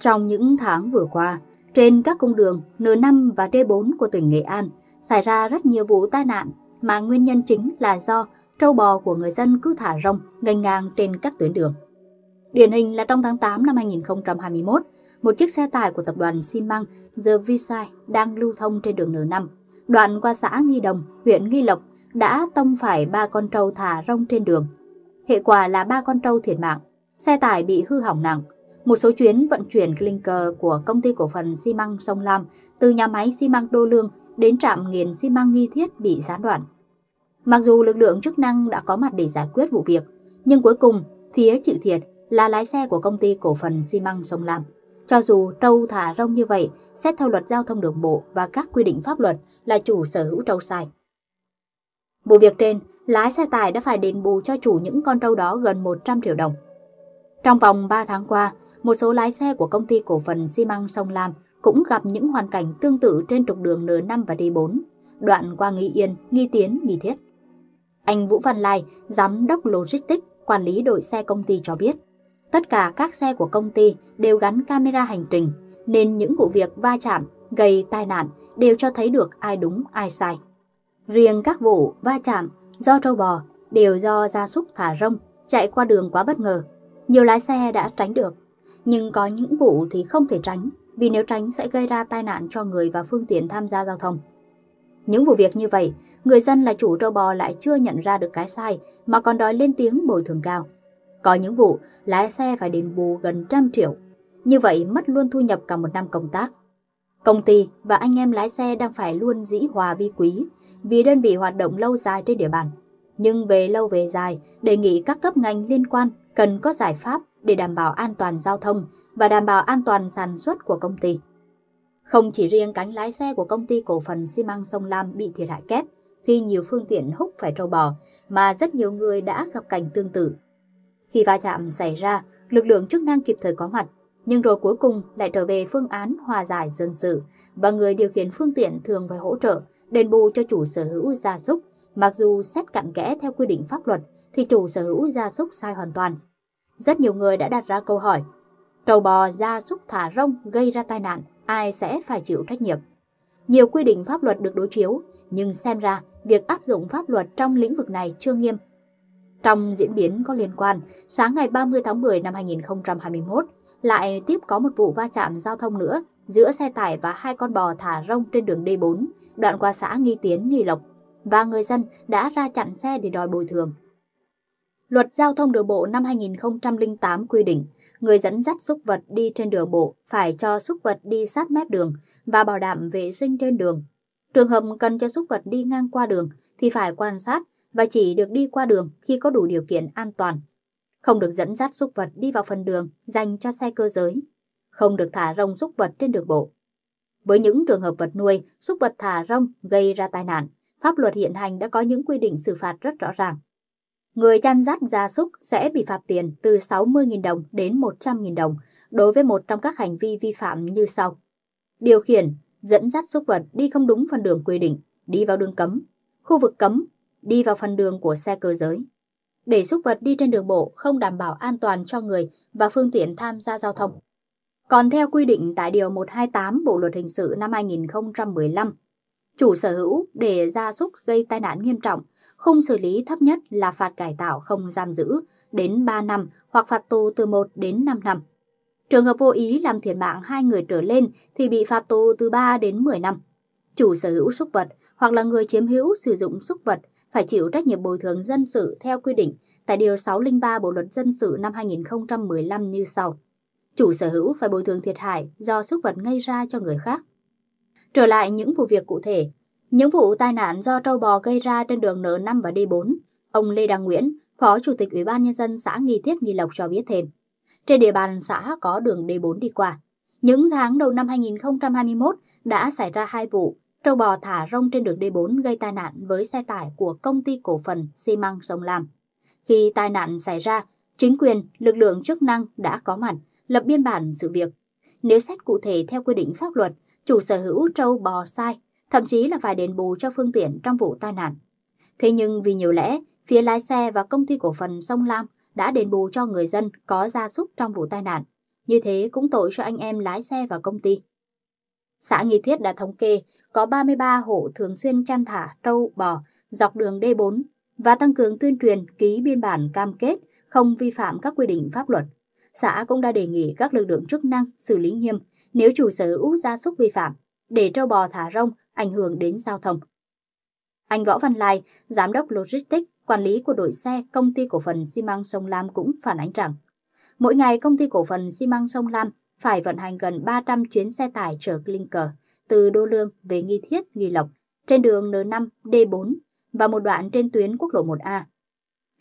Trong những tháng vừa qua, trên các cung đường N5 và D4 của tỉnh Nghệ An xảy ra rất nhiều vụ tai nạn mà nguyên nhân chính là do trâu bò của người dân cứ thả rong ngành ngang trên các tuyến đường. Điển hình là trong tháng 8 năm 2021, một chiếc xe tải của tập đoàn xi măng The Visai đang lưu thông trên đường N5, đoạn qua xã Nghi Đồng, huyện Nghi Lộc đã tông phải ba con trâu thả rong trên đường. Hệ quả là ba con trâu thiệt mạng, xe tải bị hư hỏng nặng, một số chuyến vận chuyển clinker của công ty cổ phần xi măng Sông Lam từ nhà máy xi măng Đô Lương đến trạm nghiền xi măng nghi thiết bị gián đoạn. Mặc dù lực lượng chức năng đã có mặt để giải quyết vụ việc, nhưng cuối cùng phía chịu thiệt là lái xe của công ty cổ phần xi măng Sông Lam. Cho dù trâu thả rông như vậy, xét theo luật giao thông đường bộ và các quy định pháp luật là chủ sở hữu trâu sai. Vụ việc trên, lái xe tải đã phải đền bù cho chủ những con trâu đó gần 100 triệu đồng. Trong vòng 3 tháng qua, một số lái xe của công ty cổ phần xi măng Sông Lam cũng gặp những hoàn cảnh tương tự trên trục đường N5 và D4, đoạn qua Nghi Yên, Nghi Tiến, Nghi Thiết. Anh Vũ Văn Lai, giám đốc logistics, quản lý đội xe công ty cho biết, tất cả các xe của công ty đều gắn camera hành trình, nên những vụ việc va chạm, gây tai nạn đều cho thấy được ai đúng ai sai. Riêng các vụ va chạm do trâu bò đều do gia súc thả rông chạy qua đường quá bất ngờ, nhiều lái xe đã tránh được nhưng có những vụ thì không thể tránh, vì nếu tránh sẽ gây ra tai nạn cho người và phương tiện tham gia giao thông. Những vụ việc như vậy, người dân là chủ trâu bò lại chưa nhận ra được cái sai mà còn đòi lên tiếng bồi thường cao. Có những vụ, lái xe phải đền bù gần trăm triệu. Như vậy mất luôn thu nhập cả một năm công tác. Công ty và anh em lái xe đang phải luôn dĩ hòa vi quý vì đơn vị hoạt động lâu dài trên địa bàn. Nhưng về lâu về dài, đề nghị các cấp ngành liên quan cần có giải pháp để đảm bảo an toàn giao thông và đảm bảo an toàn sản xuất của công ty. Không chỉ riêng cánh lái xe của công ty cổ phần xi măng Sông Lam bị thiệt hại kép khi nhiều phương tiện húc phải trâu bò, mà rất nhiều người đã gặp cảnh tương tự. Khi va chạm xảy ra, lực lượng chức năng kịp thời có mặt, nhưng rồi cuối cùng lại trở về phương án hòa giải dân sự và người điều khiển phương tiện thường phải hỗ trợ, đền bù cho chủ sở hữu gia súc. Mặc dù xét cặn kẽ theo quy định pháp luật thì chủ sở hữu gia súc sai hoàn toàn, rất nhiều người đã đặt ra câu hỏi, trâu bò ra súc thả rông gây ra tai nạn, ai sẽ phải chịu trách nhiệm? Nhiều quy định pháp luật được đối chiếu, nhưng xem ra việc áp dụng pháp luật trong lĩnh vực này chưa nghiêm. Trong diễn biến có liên quan, sáng ngày 30 tháng 10 năm 2021, lại tiếp có một vụ va chạm giao thông nữa giữa xe tải và hai con bò thả rông trên đường D4, đoạn qua xã Nghi Tiến, Nghi Lộc, và người dân đã ra chặn xe để đòi bồi thường. Luật Giao thông Đường bộ năm 2008 quy định, người dẫn dắt súc vật đi trên đường bộ phải cho súc vật đi sát mép đường và bảo đảm vệ sinh trên đường. Trường hợp cần cho súc vật đi ngang qua đường thì phải quan sát và chỉ được đi qua đường khi có đủ điều kiện an toàn. Không được dẫn dắt súc vật đi vào phần đường dành cho xe cơ giới. Không được thả rông súc vật trên đường bộ. Với những trường hợp vật nuôi, súc vật thả rông gây ra tai nạn, pháp luật hiện hành đã có những quy định xử phạt rất rõ ràng. Người chăn dắt gia súc sẽ bị phạt tiền từ 60.000 đồng đến 100.000 đồng đối với một trong các hành vi vi phạm như sau. Điều khiển, dẫn dắt súc vật đi không đúng phần đường quy định, đi vào đường cấm, khu vực cấm, đi vào phần đường của xe cơ giới. Để súc vật đi trên đường bộ không đảm bảo an toàn cho người và phương tiện tham gia giao thông. Còn theo quy định tại Điều 128 Bộ Luật Hình sự năm 2015, chủ sở hữu để gia súc gây tai nạn nghiêm trọng Khung xử lý thấp nhất là phạt cải tạo không giam giữ đến 3 năm hoặc phạt tù từ 1 đến 5 năm. Trường hợp vô ý làm thiệt mạng hai người trở lên thì bị phạt tù từ 3 đến 10 năm. Chủ sở hữu súc vật hoặc là người chiếm hữu sử dụng súc vật phải chịu trách nhiệm bồi thường dân sự theo quy định tại Điều 603 Bộ Luật Dân sự năm 2015 như sau. Chủ sở hữu phải bồi thường thiệt hại do súc vật gây ra cho người khác. Trở lại những vụ việc cụ thể, những vụ tai nạn do trâu bò gây ra trên đường N5 và D4, ông Lê Đăng Nguyễn, Phó Chủ tịch Ủy ban Nhân dân xã Nghi Thiết Nghi Lộc cho biết thêm. Trên địa bàn xã có đường D4 đi qua. Những tháng đầu năm 2021 đã xảy ra hai vụ trâu bò thả rông trên đường D4 gây tai nạn với xe tải của công ty cổ phần xi măng Sông Lam. Khi tai nạn xảy ra, chính quyền, lực lượng chức năng đã có mặt, lập biên bản sự việc. Nếu xét cụ thể theo quy định pháp luật, chủ sở hữu trâu bò sai thậm chí là phải đền bù cho phương tiện trong vụ tai nạn. Thế nhưng vì nhiều lẽ, phía lái xe và công ty cổ phần Sông Lam đã đền bù cho người dân có gia súc trong vụ tai nạn. Như thế cũng tội cho anh em lái xe và công ty. Xã Nghi Thiết đã thống kê có 33 hộ thường xuyên chăn thả trâu bò dọc đường D4 và tăng cường tuyên truyền ký biên bản cam kết không vi phạm các quy định pháp luật. Xã cũng đã đề nghị các lực lượng chức năng xử lý nghiêm nếu chủ sở hữu gia súc vi phạm, để trâu bò thả rông ảnh hưởng đến giao thông. Anh Võ Văn Lai, Giám đốc Logistics, quản lý của đội xe công ty cổ phần xi măng Sông Lam cũng phản ánh rằng, mỗi ngày công ty cổ phần xi măng Sông Lam phải vận hành gần 300 chuyến xe tải chở clinker từ Đô Lương về Nghi Thiết, Nghi Lộc trên đường N5, D4 và một đoạn trên tuyến quốc lộ 1A.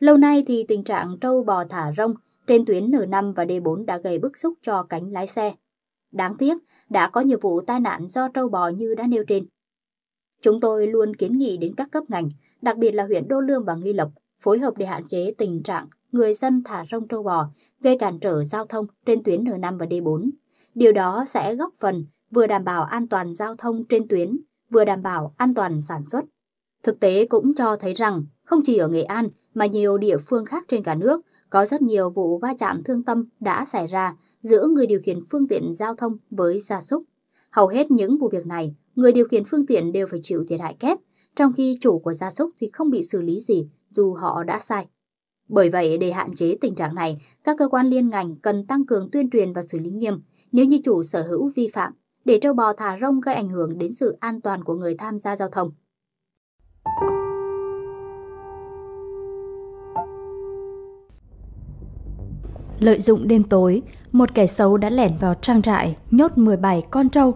Lâu nay thì tình trạng trâu bò thả rông trên tuyến N5 và D4 đã gây bức xúc cho cánh lái xe. Đáng tiếc, đã có nhiều vụ tai nạn do trâu bò như đã nêu trên. Chúng tôi luôn kiến nghị đến các cấp ngành, đặc biệt là huyện Đô Lương và Nghi Lộc, phối hợp để hạn chế tình trạng người dân thả rông trâu bò, gây cản trở giao thông trên tuyến N5 và D4. Điều đó sẽ góp phần vừa đảm bảo an toàn giao thông trên tuyến, vừa đảm bảo an toàn sản xuất. Thực tế cũng cho thấy rằng, không chỉ ở Nghệ An mà nhiều địa phương khác trên cả nước, có rất nhiều vụ va chạm thương tâm đã xảy ra giữa người điều khiển phương tiện giao thông với gia súc. Hầu hết những vụ việc này người điều khiển phương tiện đều phải chịu thiệt hại kép, trong khi chủ của gia súc thì không bị xử lý gì dù họ đã sai. Bởi vậy, để hạn chế tình trạng này, các cơ quan liên ngành cần tăng cường tuyên truyền và xử lý nghiêm nếu như chủ sở hữu vi phạm, để trâu bò thả rông gây ảnh hưởng đến sự an toàn của người tham gia giao thông. Lợi dụng đêm tối, một kẻ xấu đã lẻn vào trang trại, nhốt 17 con trâu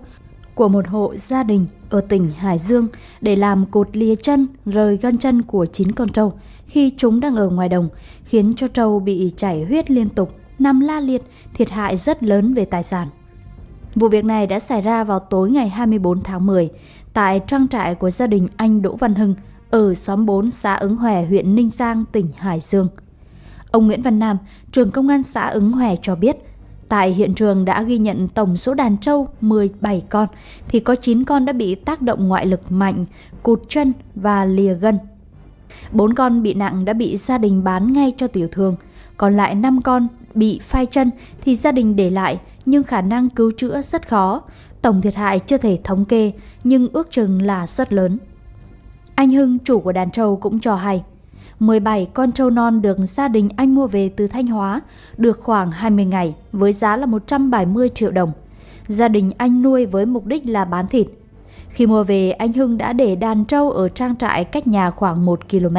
của một hộ gia đình ở tỉnh Hải Dương để làm cột lìa chân rời gân chân của 9 con trâu khi chúng đang ở ngoài đồng, khiến cho trâu bị chảy huyết liên tục, nằm la liệt, thiệt hại rất lớn về tài sản. Vụ việc này đã xảy ra vào tối ngày 24 tháng 10 tại trang trại của gia đình anh Đỗ Văn Hưng ở xóm 4 xã Ứng Hòe, huyện Ninh Giang, tỉnh Hải Dương. Ông Nguyễn Văn Nam, trưởng công an xã Ứng Hòe cho biết – Tại hiện trường đã ghi nhận tổng số đàn trâu 17 con, thì có 9 con đã bị tác động ngoại lực mạnh, cụt chân và lìa gân. 4 con bị nặng đã bị gia đình bán ngay cho tiểu thương, còn lại 5 con bị phai chân thì gia đình để lại nhưng khả năng cứu chữa rất khó. Tổng thiệt hại chưa thể thống kê nhưng ước chừng là rất lớn. Anh Hưng, chủ của đàn trâu cũng cho hay. 17 con trâu non được gia đình anh mua về từ Thanh Hóa, được khoảng 20 ngày với giá là 170 triệu đồng. Gia đình anh nuôi với mục đích là bán thịt. Khi mua về, anh Hưng đã để đàn trâu ở trang trại cách nhà khoảng 1 km.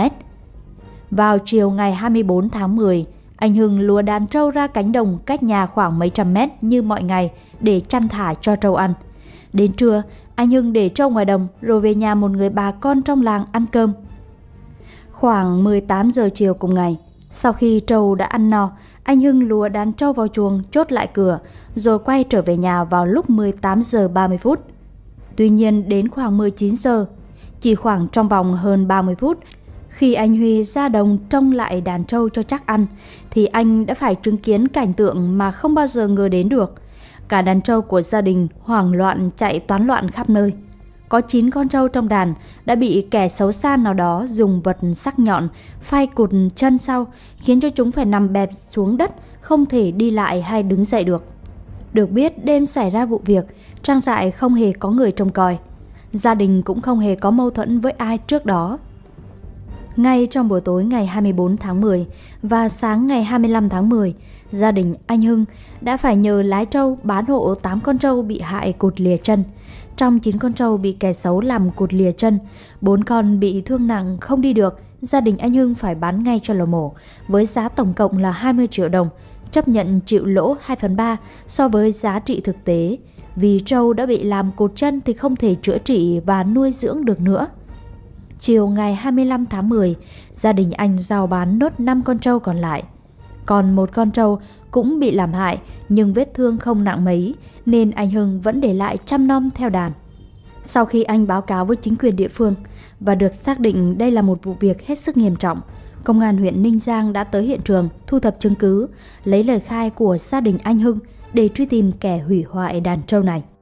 Vào chiều ngày 24 tháng 10, anh Hưng lùa đàn trâu ra cánh đồng cách nhà khoảng mấy trăm mét như mọi ngày để chăn thả cho trâu ăn. Đến trưa, anh Hưng để trâu ngoài đồng rồi về nhà một người bà con trong làng ăn cơm. Khoảng 18 giờ chiều cùng ngày, sau khi trâu đã ăn no, anh Hưng lùa đàn trâu vào chuồng chốt lại cửa rồi quay trở về nhà vào lúc 18 giờ 30 phút. Tuy nhiên đến khoảng 19 giờ, chỉ khoảng trong vòng hơn 30 phút, khi anh Huy ra đồng trông lại đàn trâu cho chắc ăn, thì anh đã phải chứng kiến cảnh tượng mà không bao giờ ngờ đến được. Cả đàn trâu của gia đình hoảng loạn chạy toán loạn khắp nơi có 9 con trâu trong đàn đã bị kẻ xấu xa nào đó dùng vật sắc nhọn phay cụt chân sau khiến cho chúng phải nằm bẹp xuống đất không thể đi lại hay đứng dậy được. Được biết đêm xảy ra vụ việc, trang trại không hề có người trông coi. Gia đình cũng không hề có mâu thuẫn với ai trước đó. Ngay trong buổi tối ngày 24 tháng 10 và sáng ngày 25 tháng 10, gia đình anh Hưng đã phải nhờ lái trâu bán hộ 8 con trâu bị hại cụt lìa chân trong 9 con trâu bị kẻ xấu làm cụt lìa chân, 4 con bị thương nặng không đi được, gia đình anh Hưng phải bán ngay cho lò mổ với giá tổng cộng là 20 triệu đồng, chấp nhận chịu lỗ 2 phần 3 so với giá trị thực tế. Vì trâu đã bị làm cột chân thì không thể chữa trị và nuôi dưỡng được nữa. Chiều ngày 25 tháng 10, gia đình anh giao bán nốt 5 con trâu còn lại. Còn một con trâu cũng bị làm hại nhưng vết thương không nặng mấy nên anh Hưng vẫn để lại chăm nom theo đàn. Sau khi anh báo cáo với chính quyền địa phương và được xác định đây là một vụ việc hết sức nghiêm trọng, Công an huyện Ninh Giang đã tới hiện trường thu thập chứng cứ, lấy lời khai của gia đình anh Hưng để truy tìm kẻ hủy hoại đàn trâu này.